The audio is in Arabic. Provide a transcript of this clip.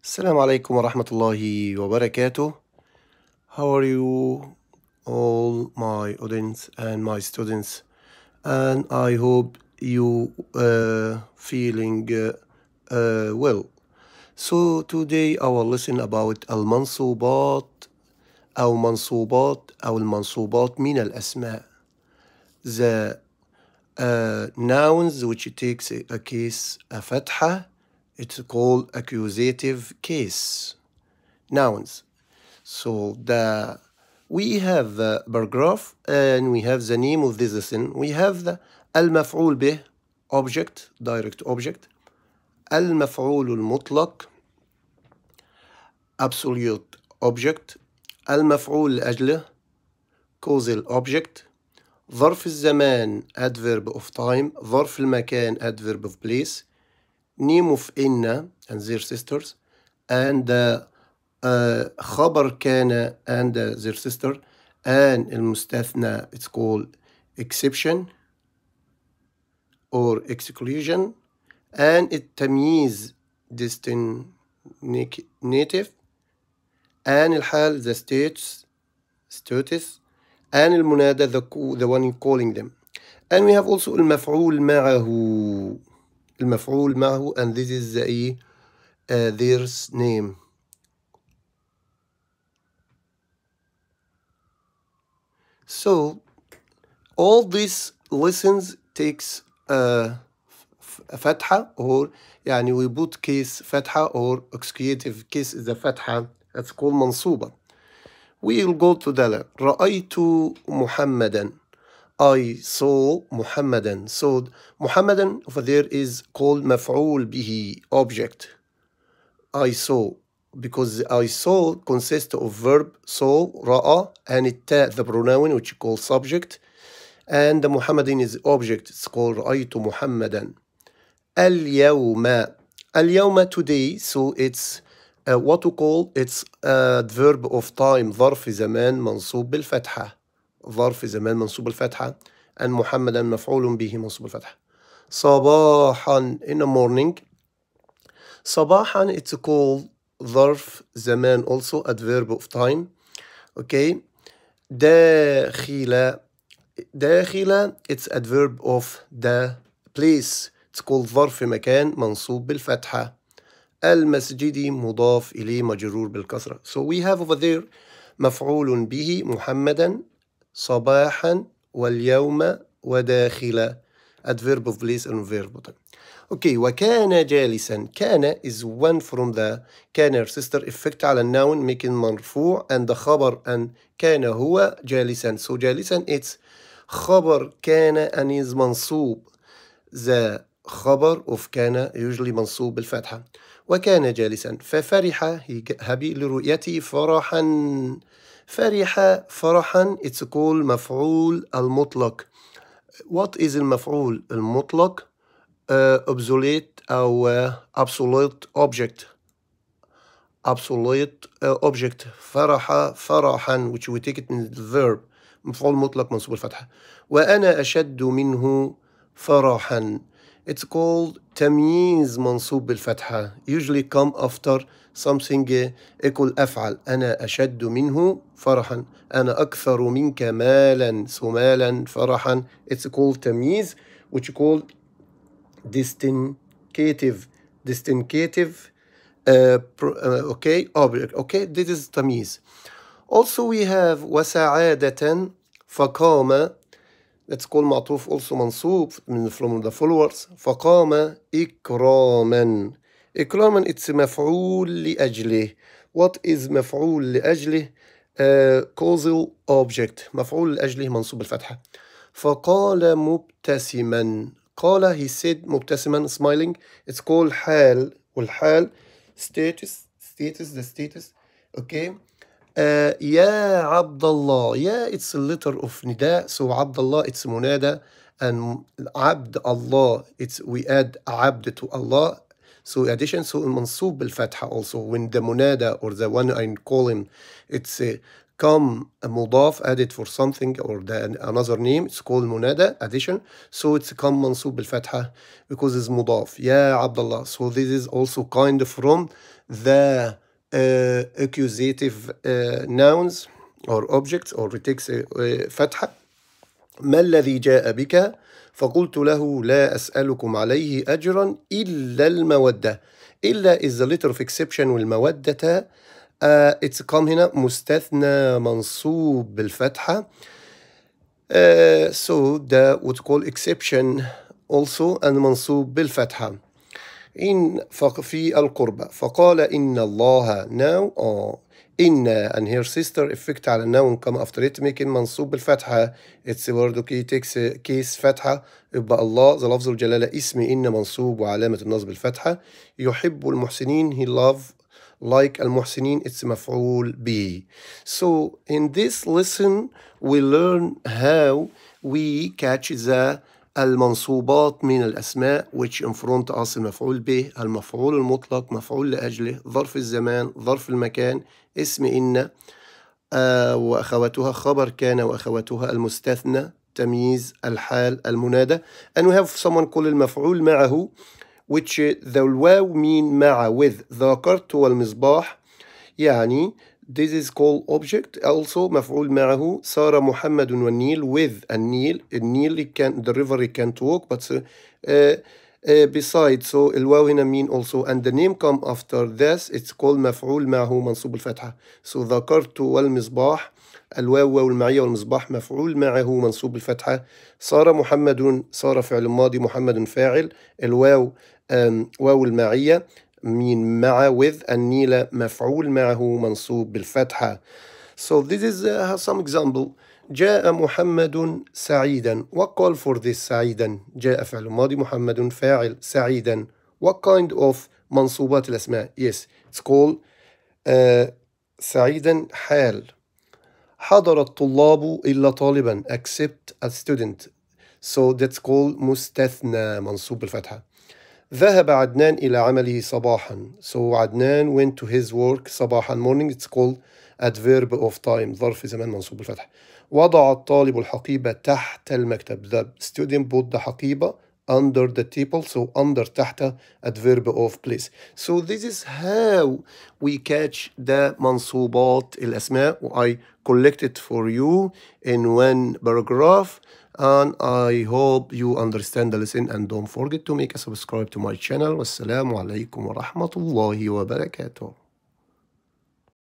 Assalamu alaikum wa rahmatullahi wa barakatuh. How are you, all my audience and my students? And I hope you uh, feeling uh, uh, well. So today I will listen about al mansubat, al mansubat al-manṣubāt, الأسماء. The uh, nouns which takes a case a فتحة it's called accusative case nouns. So the we have the paragraph and we have the name of this thing We have the المفعول به object direct object al المطلق absolute object المفعول لأجله causal object ظرف الزمان adverb of time ظرف المكان adverb of place name of Inna and their sisters and uh, uh, خبر كان and their sister and المستثنى it's called exception or exclusion and التمييز native and الحال the states status and المنادى the, the one calling them and we have also المفعول معه المفعول معه and this is the uh, their name so all these lessons takes uh, فتحة or يعني we put case فتحة or executive case is the فتحة called منصوبة we'll go to the رأيت محمدا I saw Muhammadan. So Muhammadan over there is called maf'ul bihi, object. I saw. Because I saw consists of verb saw, ra'a, and it the pronoun which you call subject. And the Muhammadan is object. It's called ra'aytu Muhammadan. Al-yawma. Al-yawma today. So it's uh, what to call, it's a uh, verb of time. ظرف زمان منصوب بالفتحة. ظرف زمان منصوب الفتحة أن محمدا مفعول به منصوب الفتحة صباحا in the morning صباحا it's called ظرف زمان also adverb of time okay داخل داخل it's adverb of the place it's called ظرف مكان منصوب بالفتحة المسجد مضاف إليه مجرور بالكسرة so we have over there مفعول به محمدا صباحا واليوم وداخلا adverb of place and verb طيب. اوكي وكان جالسا كان is one from the كان her sister effect على النون making مرفوع and the خبر أن كان هو جالسا so جالسا it's خبر كان and is منصوب the خبر of كان usually منصوب بالفتحة وكان جالسا ففرح هبي happy لرؤيتي فرحا فرح فرحا it's called مفعول المطلق what is المفعول المطلق uh, obsolete أو uh, absolute object absolute uh, object فرح فرحا which we take it in the verb مفعول مطلق منصوب الفتحة وأنا أشد منه فرحا it's called تمييز منصوب بالفتحة usually come after something equal أفعل أنا أشد منه فرحا أنا أكثر منك مالا سمالا فرحا it's called تمييز which called distinctive distinctive uh, uh, okay object okay this is تمييز also we have وسعادة فقام let's call معطوف also منصوب من from the followers فقام إكراما إكراما إتس مفعول لأجله what is مفعول لأجله uh, causal object مفعول لأجله منصوب الفتحة فقال مبتسما قال he said مبتسما smiling it's called حال والحال status status the status okay uh, يا عبد الله يا it's a letter of نداء so عبد الله it's منادى and عبد الله it's we add عبد to Allah So addition, so mansub al-fatha also, when the munada or the one I'm calling, it's a come a mudaf added for something or the, another name, it's called munada, addition. So it's come mansub al-fatha because it's mudaf. Yeah, Abdullah. So this is also kind of from the uh, accusative uh, nouns or objects or it takes a, a fatha. ما الذي جاء بك فقلت له لا أسألكم عليه أجرا إلا المودة إلا is the letter of exception والمودة uh, آه، اتقام هنا مستثنى منصوب بالفتحة سو آه، so وود would call exception also and منصوب بالفتحة إن في القربة فقال إن الله now oh, إن أن هير سيستر إفكت على النون كم أفتر ميكن منصوب بالفتحة اتس برضه كي تكس كيس فتحة يبقى الله ذا لفظ الجلالة اسم إن منصوب وعلامة النصب الفتحة يحب المحسنين he love like المحسنين it's مفعول به so in this lesson we learn how we catch the المنصوبات من الأسماء which in front us المفعول به المفعول المطلق مفعول لأجله ظرف الزمان ظرف المكان اسم إن آه، وأخواتها خبر كان وأخواتها المستثنى تمييز الحال المنادى and we have someone call المفعول معه which the واو mean مع with ذكرت والمصباح يعني This is called object also مفعول معه سار محمد والنيل with النيل النيل it can the river it can't walk but uh, uh, uh besides so الواو هنا mean also and the name come after this it's called مفعول معه منصوب الفتحة so ذكرت والمصباح الواو والمعية والمصباح مفعول معه منصوب الفتحة صار محمد صار فعل ماضي محمد فاعل الواو um, واو المعية mean مع with النيلة مفعول معه منصوب بالفتحة So this is uh, some example جاء محمد سعيدا وقال for this سعيدا جاء فعل ماضي محمد فاعل سعيدا What kind of منصوبات الأسماء Yes it's called uh, سعيدا حال حضر الطلاب إلا طالبا accept a student so that's called مستثنى منصوب بالفتحة ذهب عدنان إلى عمله صباحا So عدنان went to his work صباحا morning It's called adverb of time ظرف زمان منصوب بالفتح وضع الطالب الحقيبة تحت المكتب The student put the حقيبة under the table so under تحت adverb of place so this is how we catch the منصوبات الأسماء I collected for you in one paragraph and I hope you understand the lesson and don't forget to make a subscribe to my channel والسلام عليكم ورحمة الله